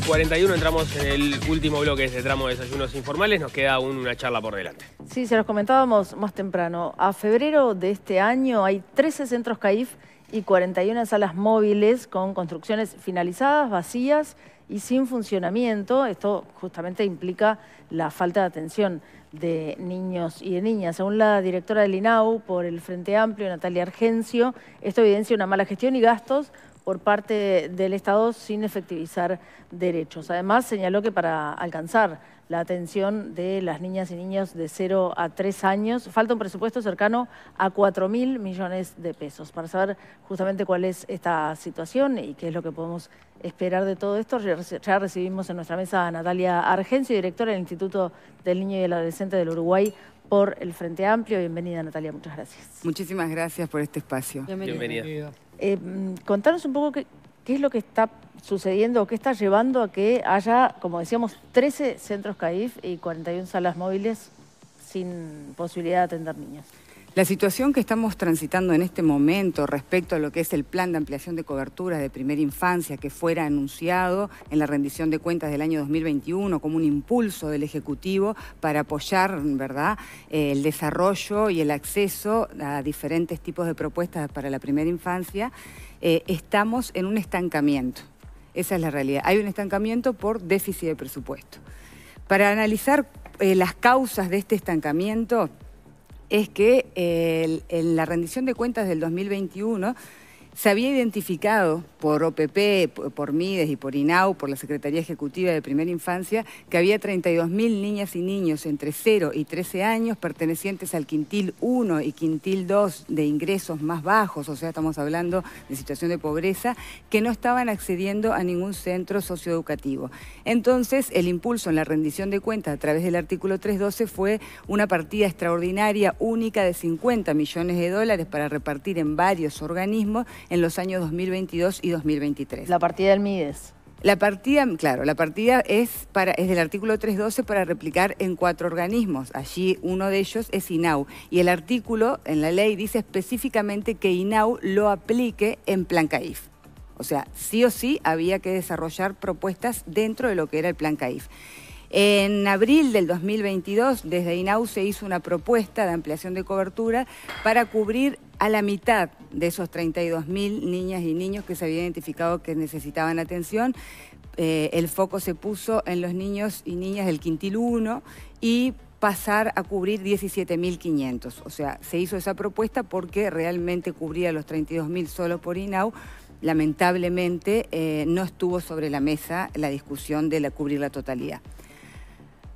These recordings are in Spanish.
41 entramos en el último bloque de este tramo de desayunos informales. Nos queda aún una charla por delante. Sí, se los comentábamos más temprano. A febrero de este año hay 13 centros CAIF y 41 salas móviles con construcciones finalizadas, vacías y sin funcionamiento. Esto justamente implica la falta de atención de niños y de niñas. Según la directora del INAU por el Frente Amplio, Natalia Argencio, esto evidencia una mala gestión y gastos por parte del Estado sin efectivizar derechos. Además, señaló que para alcanzar la atención de las niñas y niños de 0 a 3 años falta un presupuesto cercano a 4 mil millones de pesos. Para saber justamente cuál es esta situación y qué es lo que podemos esperar de todo esto, ya recibimos en nuestra mesa a Natalia Argencio, directora del Instituto del Niño y el Adolescente del Uruguay por el Frente Amplio. Bienvenida, Natalia, muchas gracias. Muchísimas gracias por este espacio. Bienvenida. Eh, contanos un poco qué, qué, es lo que está sucediendo o qué está llevando a que haya, como decíamos, 13 centros CAIF y 41 salas móviles sin posibilidad de atender niños. La situación que estamos transitando en este momento respecto a lo que es el plan de ampliación de cobertura de primera infancia que fuera anunciado en la rendición de cuentas del año 2021 como un impulso del Ejecutivo para apoyar ¿verdad? el desarrollo y el acceso a diferentes tipos de propuestas para la primera infancia, eh, estamos en un estancamiento. Esa es la realidad. Hay un estancamiento por déficit de presupuesto. Para analizar eh, las causas de este estancamiento, es que en eh, la rendición de cuentas del 2021 se había identificado por OPP, por MIDES y por INAU, por la Secretaría Ejecutiva de Primera Infancia, que había 32.000 niñas y niños entre 0 y 13 años pertenecientes al quintil 1 y quintil 2 de ingresos más bajos, o sea, estamos hablando de situación de pobreza, que no estaban accediendo a ningún centro socioeducativo. Entonces, el impulso en la rendición de cuentas a través del artículo 312 fue una partida extraordinaria única de 50 millones de dólares para repartir en varios organismos en los años 2022 y 2023. La partida del MIDES. La partida, claro, la partida es, para, es del artículo 312 para replicar en cuatro organismos. Allí uno de ellos es INAU. Y el artículo en la ley dice específicamente que INAU lo aplique en Plan CAIF. O sea, sí o sí había que desarrollar propuestas dentro de lo que era el Plan CAIF. En abril del 2022, desde INAU se hizo una propuesta de ampliación de cobertura para cubrir a la mitad de esos 32.000 niñas y niños que se había identificado que necesitaban atención. Eh, el foco se puso en los niños y niñas del quintil 1 y pasar a cubrir 17.500. O sea, se hizo esa propuesta porque realmente cubría los 32.000 solo por INAU. Lamentablemente eh, no estuvo sobre la mesa la discusión de cubrir la totalidad.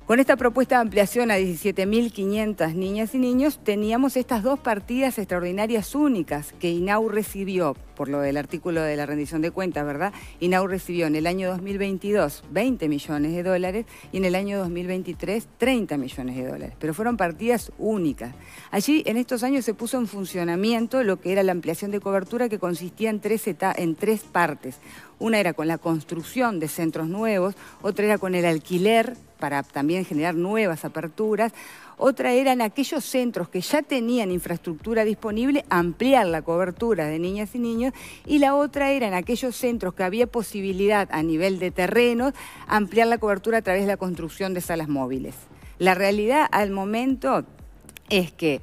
Con esta propuesta de ampliación a 17.500 niñas y niños, teníamos estas dos partidas extraordinarias únicas que INAU recibió, por lo del artículo de la rendición de cuentas, ¿verdad? INAU recibió en el año 2022 20 millones de dólares y en el año 2023 30 millones de dólares, pero fueron partidas únicas. Allí en estos años se puso en funcionamiento lo que era la ampliación de cobertura que consistía en tres, en tres partes. Una era con la construcción de centros nuevos, otra era con el alquiler para también generar nuevas aperturas. Otra era en aquellos centros que ya tenían infraestructura disponible, ampliar la cobertura de niñas y niños. Y la otra era en aquellos centros que había posibilidad a nivel de terrenos, ampliar la cobertura a través de la construcción de salas móviles. La realidad al momento es que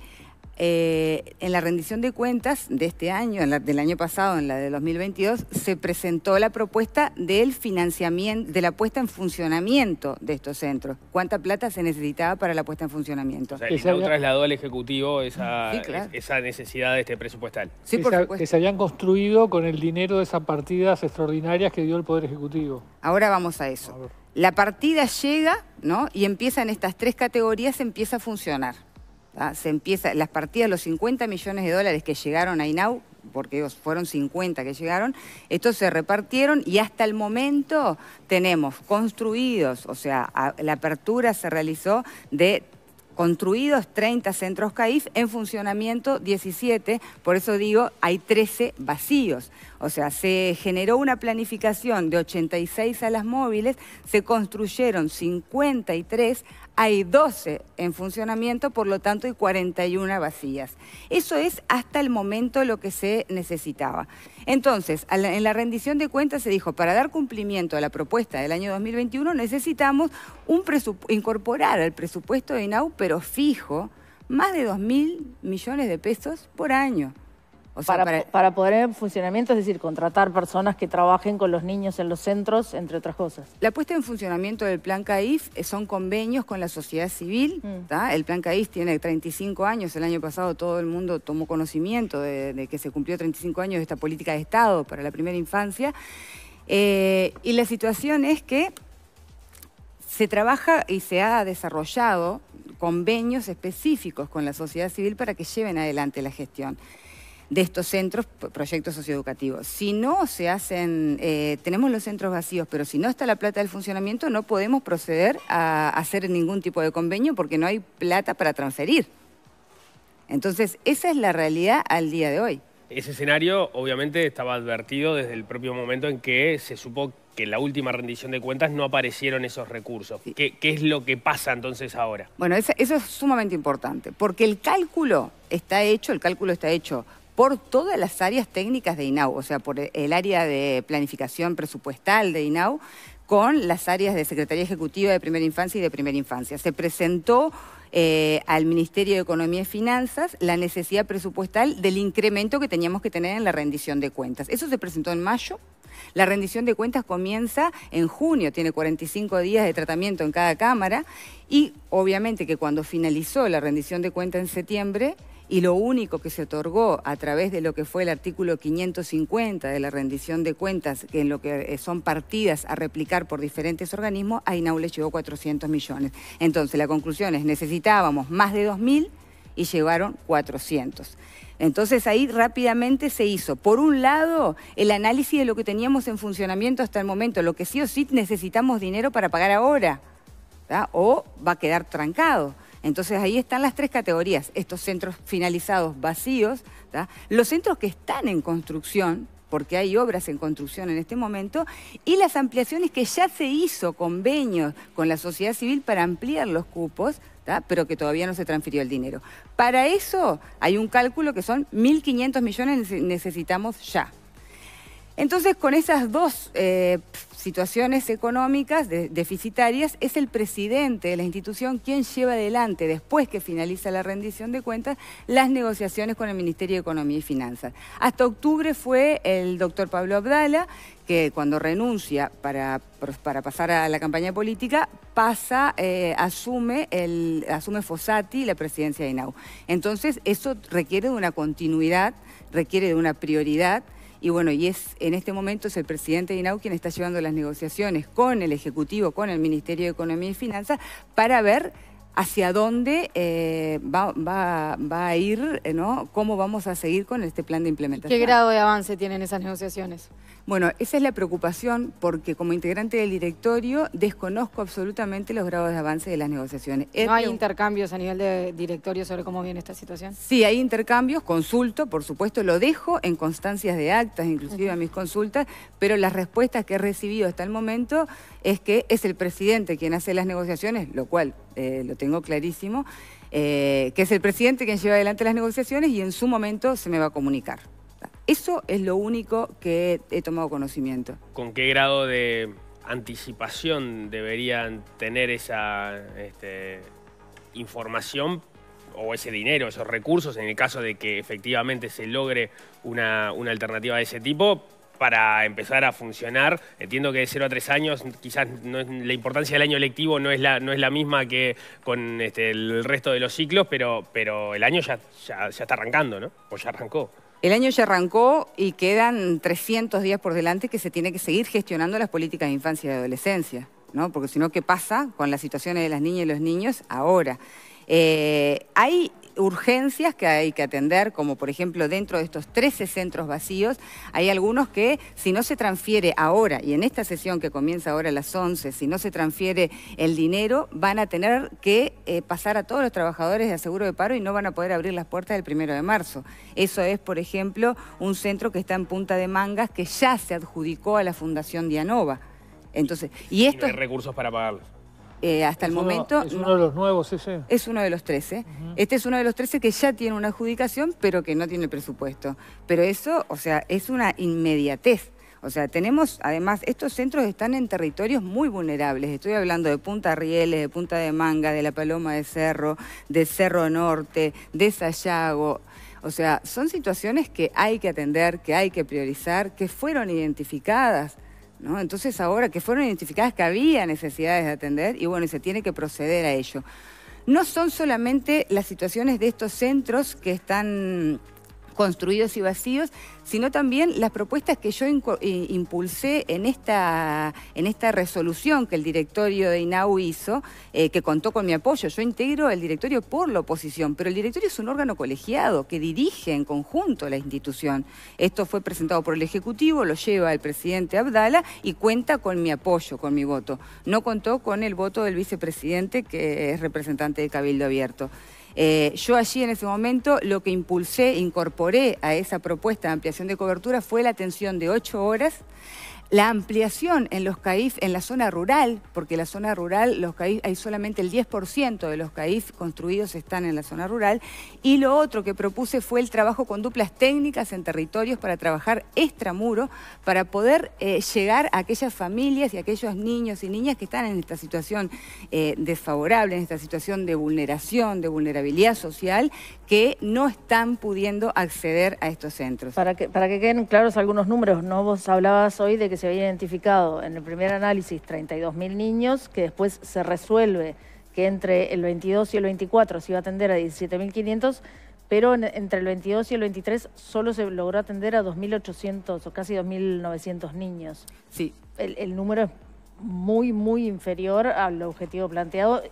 eh, en la rendición de cuentas de este año, del año pasado, en la de 2022, se presentó la propuesta del financiamiento, de la puesta en funcionamiento de estos centros. ¿Cuánta plata se necesitaba para la puesta en funcionamiento? O sea, trasladó al Ejecutivo esa, necesidad de este presupuestal. Sí, que, se, habían construido con el dinero de esas partidas extraordinarias que dio el Poder Ejecutivo. Ahora vamos a eso. la partida llega, ¿no? Y empiezan estas tres categorías, empieza a funcionar. Ah, se empieza, las partidas, los 50 millones de dólares que llegaron a INAU, porque fueron 50 que llegaron, estos se repartieron y hasta el momento tenemos construidos, o sea, la apertura se realizó de construidos 30 centros CAIF, en funcionamiento 17, por eso digo, hay 13 vacíos. O sea, se generó una planificación de 86 salas móviles, se construyeron 53, hay 12 en funcionamiento, por lo tanto hay 41 vacías. Eso es hasta el momento lo que se necesitaba. Entonces, en la rendición de cuentas se dijo, para dar cumplimiento a la propuesta del año 2021 necesitamos incorporar al presupuesto de INAU, pero fijo, más de 2 mil millones de pesos por año para, poder en funcionamiento, es decir, contratar personas que trabajen con los niños en los centros, entre otras cosas. La puesta en funcionamiento del Plan CAIF eh, son convenios con la sociedad civil. Mm. El Plan CAIF tiene 35 años. El año pasado todo el mundo tomó conocimiento de, que se cumplió 35 años de esta política de Estado para la primera infancia. Eh, y la situación es que se trabaja y se ha desarrollado convenios específicos con la sociedad civil para que lleven adelante la gestión de estos centros proyectos socioeducativos. Si no se hacen, eh, tenemos los centros vacíos, pero si no está la plata del funcionamiento, no podemos proceder a hacer ningún tipo de convenio porque no hay plata para transferir. Entonces, esa es la realidad al día de hoy. Ese escenario obviamente estaba advertido desde el propio momento en que se supo que en la última rendición de cuentas no aparecieron esos recursos. ¿Qué, ¿Qué, es lo que pasa entonces ahora? Bueno, eso es sumamente importante, porque el cálculo está hecho, el cálculo está hecho por todas las áreas técnicas de INAU, o sea, por el área de planificación presupuestal de INAU, con las áreas de Secretaría Ejecutiva de Primera Infancia y de Primera Infancia. Se presentó eh, al Ministerio de Economía y Finanzas la necesidad presupuestal del incremento que teníamos que tener en la rendición de cuentas. Eso se presentó en mayo. La rendición de cuentas comienza en junio, tiene 45 días de tratamiento en cada cámara y obviamente que cuando finalizó la rendición de cuentas en septiembre, y lo único que se otorgó a través de lo que fue el artículo 550 de la rendición de cuentas, que en lo que eh, son partidas a replicar por diferentes organismos, a INAU le llegó 400 millones. Entonces la conclusión es, necesitábamos más de 2.000 y llegaron 400. Entonces ahí rápidamente se hizo, por un lado, el análisis de lo que teníamos en funcionamiento hasta el momento, lo que sí o sí necesitamos dinero para pagar ahora, o va a quedar trancado. Entonces ahí están las tres categorías, estos centros finalizados vacíos, los centros que están en construcción, porque hay obras en construcción en este momento, y las ampliaciones que ya se hizo convenio con la sociedad civil para ampliar los cupos, pero que todavía no se transfirió el dinero. Para eso hay un cálculo que son 1.500 millones necesitamos ya. Entonces, con esas dos eh, situaciones económicas deficitarias, es el presidente de la institución quien lleva adelante, después que finaliza la rendición de cuentas, las negociaciones con el Ministerio de Economía y Finanzas. Hasta octubre fue el doctor Pablo Abdala, que cuando renuncia para, pasar a la campaña política, pasa, eh, asume, el, asume Fossati la presidencia de INAU. Entonces, eso requiere de una continuidad, requiere de una prioridad, y bueno, y es en este momento es el presidente de quien está llevando las negociaciones con el Ejecutivo, con el Ministerio de Economía y Finanzas, para ver hacia dónde eh, va, va, va, a ir, eh, ¿no? cómo vamos a seguir con este plan de implementación. ¿Qué grado de avance tienen esas negociaciones? Bueno, esa es la preocupación porque como integrante del directorio desconozco absolutamente los grados de avance de las negociaciones. ¿No hay intercambios a nivel de directorio sobre cómo viene esta situación? Sí, hay intercambios, consulto, por supuesto, lo dejo en constancias de actas, inclusive a mis consultas, pero las respuestas que he recibido hasta el momento es que es el presidente quien hace las negociaciones, lo cual eh, lo tengo clarísimo, eh, que es el presidente quien lleva adelante las negociaciones y en su momento se me va a comunicar. Eso es lo único que he, tomado conocimiento. ¿Con qué grado de anticipación deberían tener esa este, información o ese dinero, esos recursos, en el caso de que efectivamente se logre una, alternativa de ese tipo, para empezar a funcionar. Entiendo que de 0 a tres años quizás la importancia del año lectivo no es la, no es la misma que con este, el resto de los ciclos, pero, pero el año ya, ya está arrancando, ¿no? O ya arrancó. El año ya arrancó y quedan 300 días por delante que se tiene que seguir gestionando las políticas de infancia y adolescencia, ¿no? Porque si no, ¿qué pasa con las situaciones de las niñas y los niños ahora? Eh, hay urgencias que hay que atender, como por ejemplo dentro de estos 13 centros vacíos, hay algunos que si no se transfiere ahora y en esta sesión que comienza ahora a las 11, si no se transfiere el dinero, van a tener que eh, pasar a todos los trabajadores de aseguro de paro y no van a poder abrir las puertas el primero de marzo. Eso es, por ejemplo, un centro que está en Punta de Mangas que ya se adjudicó a la Fundación Dianova. Entonces, y esto... Y recursos para pagarlos. Eh, hasta el momento... es uno de los nuevos ese. Es uno de los 13. ¿eh? Este es uno de los 13 que ya tiene una adjudicación, pero que no tiene presupuesto. Pero eso, o sea, es una inmediatez. O sea, tenemos, además, estos centros están en territorios muy vulnerables. Estoy hablando de Punta Rieles, de Punta de Manga, de La Paloma de Cerro, de Cerro Norte, de Sayago. O sea, son situaciones que hay que atender, que hay que priorizar, que fueron identificadas entonces ahora que fueron identificadas que había necesidades de atender y bueno, se tiene que proceder a ello. No son solamente las situaciones de estos centros que están construidos y vacíos, sino también las propuestas que yo eh, impulsé en esta, en esta resolución que el directorio de INAU hizo, eh, que contó con mi apoyo. Yo integro el directorio por la oposición, pero el directorio es un órgano colegiado que dirige en conjunto la institución. Esto fue presentado por el Ejecutivo, lo lleva el presidente Abdala y cuenta con mi apoyo, con mi voto. No contó con el voto del vicepresidente, que es representante de Cabildo Abierto. Eh, yo allí en ese momento lo que impulsé, incorporé a esa propuesta de ampliación de cobertura fue la atención de ocho horas la ampliación en los CAIF en la zona rural, porque la zona rural los CAIF, hay solamente el 10% de los CAIF construidos están en la zona rural, y lo otro que propuse fue el trabajo con duplas técnicas en territorios para trabajar extramuro, para poder eh, llegar a aquellas familias y aquellos niños y niñas que están en esta situación eh, desfavorable, en esta situación de vulneración, de vulnerabilidad social, que no están pudiendo acceder a estos centros. Para que, para que queden claros algunos números, ¿no? Vos hablabas hoy de que se había identificado en el primer análisis 32.000 niños, que después se resuelve que entre el 22 y el 24 se iba a atender a 17.500, pero entre el 22 y el 23 solo se logró atender a 2.800 o casi 2.900 niños. Sí. El, el, número es muy, muy inferior al objetivo planteado,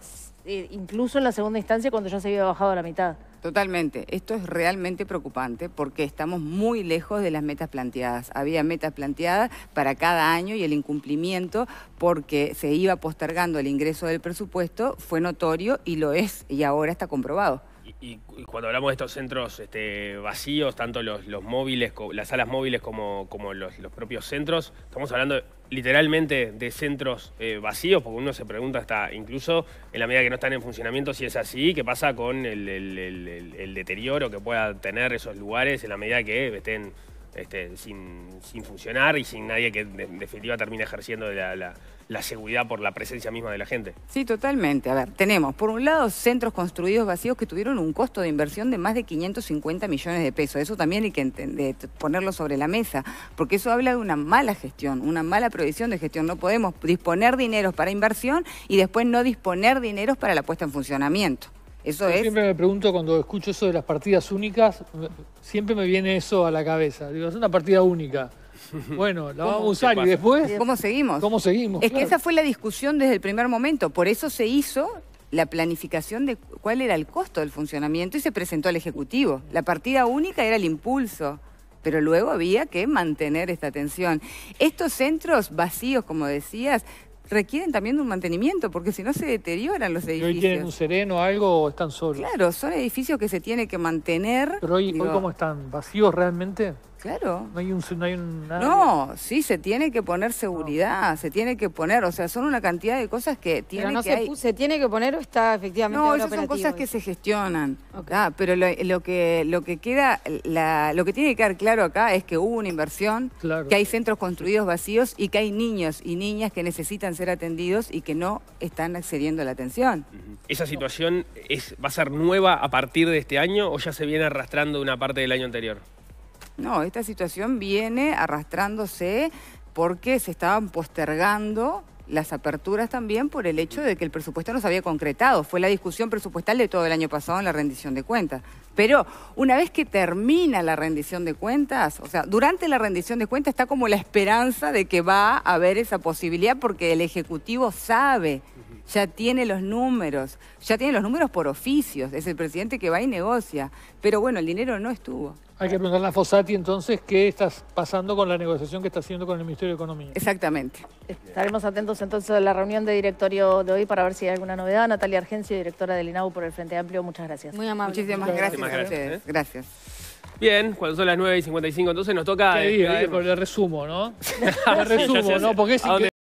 eh, incluso en la segunda instancia cuando ya se había bajado a la mitad. Totalmente. Esto es realmente preocupante porque estamos muy lejos de las metas planteadas. Había metas planteadas para cada año y el incumplimiento porque se iba postergando el ingreso del presupuesto fue notorio y lo es y ahora está comprobado. Y, cuando hablamos de estos centros este, vacíos, tanto los, móviles, las salas móviles como, los, los propios centros, estamos hablando de literalmente de centros eh, vacíos, porque uno se pregunta hasta incluso en la medida que no están en funcionamiento si es así, qué pasa con el, deterioro que pueda tener esos lugares en la medida que estén este, sin, sin, funcionar y sin nadie que en definitiva termine ejerciendo la, la, seguridad por la presencia misma de la gente. Sí, totalmente. A ver, tenemos por un lado centros construidos vacíos que tuvieron un costo de inversión de más de 550 millones de pesos. Eso también hay que ponerlo sobre la mesa, porque eso habla de una mala gestión, una mala provisión de gestión. No podemos disponer dineros para inversión y después no disponer dineros para la puesta en funcionamiento. Yo Siempre me pregunto cuando escucho eso de las partidas únicas, siempre me viene eso a la cabeza. Digo, es una partida única. Bueno, la vamos a usar y después... ¿Cómo seguimos? ¿Cómo seguimos? Es que esa fue la discusión desde el primer momento. Por eso se hizo la planificación de cuál era el costo del funcionamiento y se presentó al Ejecutivo. La partida única era el impulso, pero luego había que mantener esta tensión. Estos centros vacíos, como decías, requieren también de un mantenimiento, porque si no se deterioran los edificios. ¿Y hoy tienen un sereno, algo o están solos? Claro, son edificios que se tiene que mantener. Pero hoy ¿cómo están? ¿Vacíos realmente? Claro. No hay un... No, sí, se tiene que poner seguridad, se tiene que poner, o sea, son una cantidad de cosas que tiene no se, tiene que poner o está efectivamente No, esas son cosas que se gestionan. Ah, pero lo, que, lo que queda, lo que tiene que quedar claro acá es que hubo una inversión, que hay centros construidos vacíos y que hay niños y niñas que necesitan ser atendidos y que no están accediendo a la atención. ¿Esa situación es, va a ser nueva a partir de este año o ya se viene arrastrando de una parte del año anterior? No, esta situación viene arrastrándose porque se estaban postergando las aperturas también por el hecho de que el presupuesto no se había concretado. Fue la discusión presupuestal de todo el año pasado en la rendición de cuentas. Pero una vez que termina la rendición de cuentas, o sea, durante la rendición de cuentas está como la esperanza de que va a haber esa posibilidad porque el Ejecutivo sabe, ya tiene los números, ya tiene los números por oficios, es el presidente que va y negocia. Pero bueno, el dinero no estuvo. Hay que preguntarle a Fossati entonces qué está pasando con la negociación que está haciendo con el Ministerio de Economía. Exactamente. Estaremos atentos entonces a la reunión de directorio de hoy para ver si hay alguna novedad. Natalia Argencio, directora del INAU por el Frente Amplio, muchas gracias. Muy amable. Muchísimas gracias. ¿eh? gracias. Bien, cuando son las 9 y 55, entonces nos toca. Sí, eh, por eh, el resumo, ¿no? el resumo, ¿no? Porque es